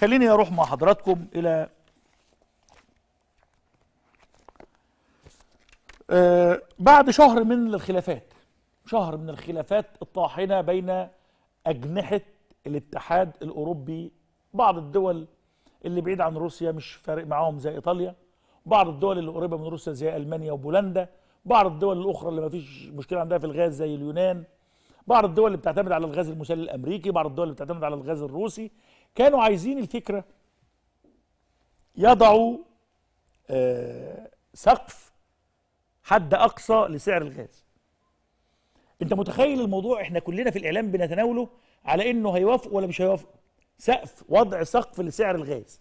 خليني اروح مع حضراتكم الى آه، بعد شهر من الخلافات شهر من الخلافات الطاحنه بين اجنحه الاتحاد الاوروبي بعض الدول اللي بعيد عن روسيا مش فارق معاهم زي ايطاليا بعض الدول اللي قريبه من روسيا زي المانيا وبولندا بعض الدول الاخرى اللي ما فيش مشكله عندها في الغاز زي اليونان بعض الدول اللي بتعتمد على الغاز المسال الامريكي بعض الدول اللي بتعتمد على الغاز الروسي كانوا عايزين الفكرة يضعوا آه، سقف حد أقصى لسعر الغاز أنت متخيل الموضوع إحنا كلنا في الإعلام بنتناوله على إنه هيوافقوا ولا مش هيوافقوا سقف وضع سقف لسعر الغاز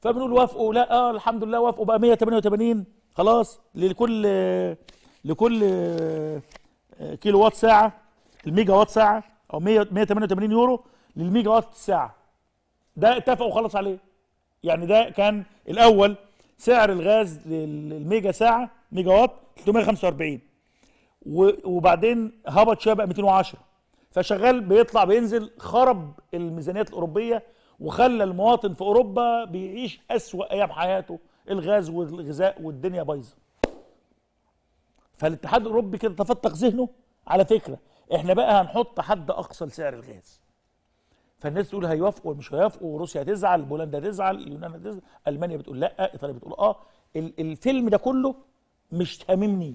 فبنقول وافقوا لا آه الحمد لله وافقوا بقى 188 خلاص لكل لكل آه، كيلو وات ساعة الميجا وات ساعة أو 188 يورو للميجا وات ساعة ده اتفقوا خلاص عليه يعني ده كان الاول سعر الغاز للميجا ساعه ميجا وات 345 وبعدين هبط شويه بقى 210 فشغال بيطلع بينزل خرب الميزانيات الاوروبيه وخلى المواطن في اوروبا بيعيش اسوا ايام حياته الغاز والغذاء والدنيا بايظه فالاتحاد الاوروبي كده تفتق ذهنه على فكره احنا بقى هنحط حد اقصى لسعر الغاز فالناس تقول هيوافقوا مش هيوافقوا وروسيا هتزعل بولندا هتزعل اليونان هتزعل المانيا بتقول لا ايطاليا بتقول اه الفيلم ده كله مش هاممني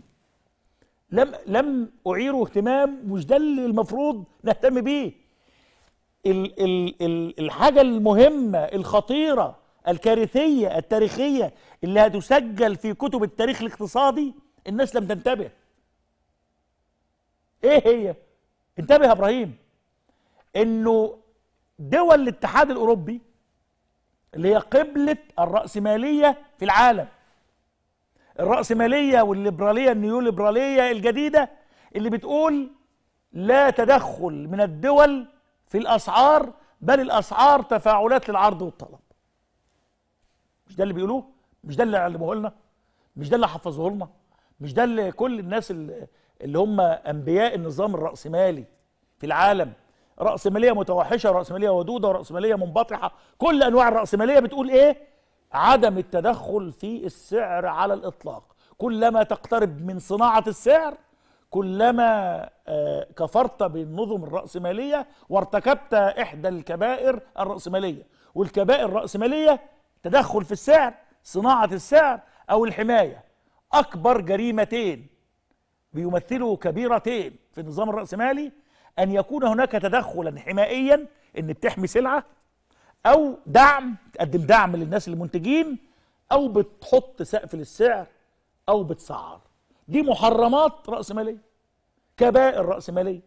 لم لم اعيره اهتمام مش ده اللي المفروض نهتم بيه ال ال ال الحاجه المهمه الخطيره الكارثيه التاريخيه اللي هتسجل في كتب التاريخ الاقتصادي الناس لم تنتبه ايه هي انتبه يا ابراهيم انه دول الاتحاد الاوروبي اللي هي قبله الراسماليه في العالم الراسماليه والليبراليه النيوليبراليه الجديده اللي بتقول لا تدخل من الدول في الاسعار بل الاسعار تفاعلات للعرض والطلب مش ده اللي بيقولوه مش ده اللي علموه لنا مش ده اللي حفظوه لنا مش ده اللي كل الناس اللي هم انبياء النظام الراسمالي في العالم رأسمالية متوحشة رأسمالية ودودة رأسمالية منبطحة كل أنواع الرأسمالية بتقول إيه عدم التدخل في السعر على الإطلاق كلما تقترب من صناعة السعر كلما آه، كفرت بالنظم الرأسمالية وارتكبت إحدى الكبائر الرأسمالية والكبائر الرأسمالية تدخل في السعر صناعة السعر أو الحماية أكبر جريمتين بيمثلوا كبيرتين في النظام الرأسمالي أن يكون هناك تدخلا حمائيا إن بتحمي سلعة أو دعم تقدم دعم للناس المنتجين أو بتحط سقف للسعر أو بتسعر دي محرمات رأسمالية كبائر رأسمالية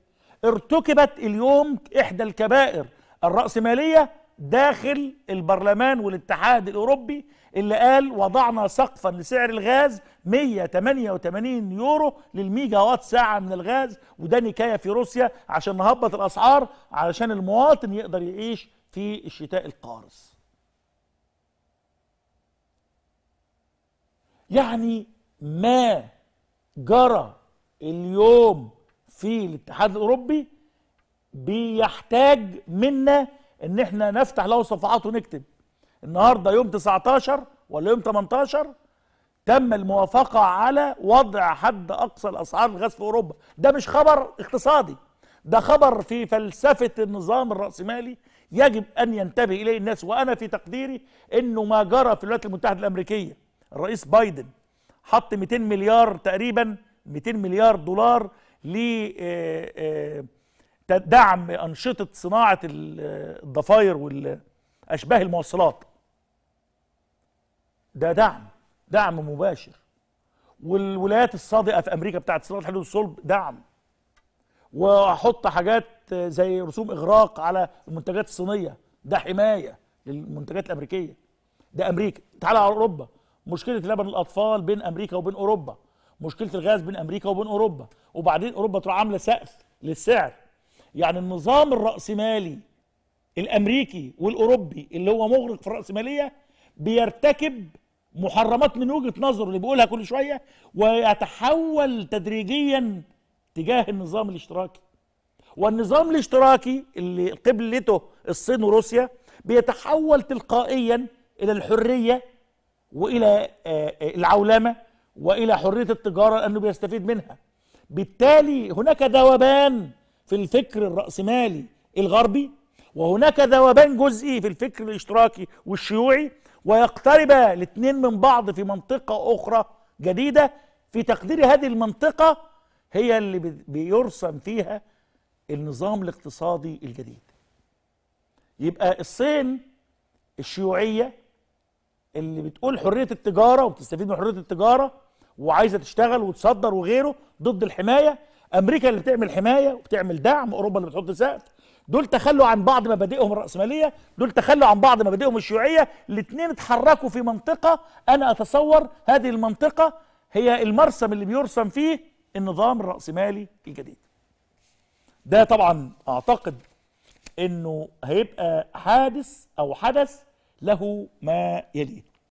ارتكبت اليوم إحدى الكبائر الرأسمالية داخل البرلمان والاتحاد الأوروبي اللي قال وضعنا سقفا لسعر الغاز 188 يورو للميجا وات ساعة من الغاز وده نكاية في روسيا عشان نهبط الأسعار علشان المواطن يقدر يعيش في الشتاء القارس يعني ما جرى اليوم في الاتحاد الأوروبي بيحتاج منا ان احنا نفتح له صفحات ونكتب النهارده يوم 19 ولا يوم 18 تم الموافقه على وضع حد اقصى الاسعار الغاز في اوروبا ده مش خبر اقتصادي ده خبر في فلسفه النظام الراسمالي يجب ان ينتبه اليه الناس وانا في تقديري انه ما جرى في الولايات المتحده الامريكيه الرئيس بايدن حط 200 مليار تقريبا 200 مليار دولار ل آه، دعم انشطه صناعه الضفاير والأشباه الموصلات ده دعم دعم مباشر والولايات الصادقه في امريكا بتاعت صناعه الحديد الصلب دعم واحط حاجات زي رسوم اغراق على المنتجات الصينيه ده حمايه للمنتجات الامريكيه ده امريكا تعال على اوروبا مشكله لبن الاطفال بين امريكا وبين اوروبا مشكله الغاز بين امريكا وبين اوروبا وبعدين اوروبا تروح عامله سقف للسعر يعني النظام الرأسمالي الأمريكي والأوروبي اللي هو مغرق في الرأسمالية بيرتكب محرمات من وجهة نظره اللي بيقولها كل شوية ويتحول تدريجيا تجاه النظام الاشتراكي والنظام الاشتراكي اللي قبلته الصين وروسيا بيتحول تلقائيا إلى الحرية وإلى آه، آه، العولمة وإلى حرية التجارة لأنه بيستفيد منها بالتالي هناك ذوبان في الفكر الرأسمالي الغربي وهناك ذوبان جزئي في الفكر الاشتراكي والشيوعي ويقتربا الاثنين من بعض في منطقة أخرى جديدة في تقدير هذه المنطقة هي اللي بيرسم فيها النظام الاقتصادي الجديد يبقى الصين الشيوعية اللي بتقول حرية التجارة وبتستفيد من حرية التجارة وعايزة تشتغل وتصدر وغيره ضد الحماية امريكا اللي بتعمل حمايه وبتعمل دعم اوروبا اللي بتحط سقف دول تخلوا عن بعض مبادئهم الرأسمالية دول تخلوا عن بعض مبادئهم الشيوعية الاثنين اتحركوا في منطقة أنا أتصور هذه المنطقة هي المرسم اللي بيرسم فيه النظام الرأسمالي الجديد ده طبعا أعتقد أنه هيبقى حادث أو حدث له ما يليه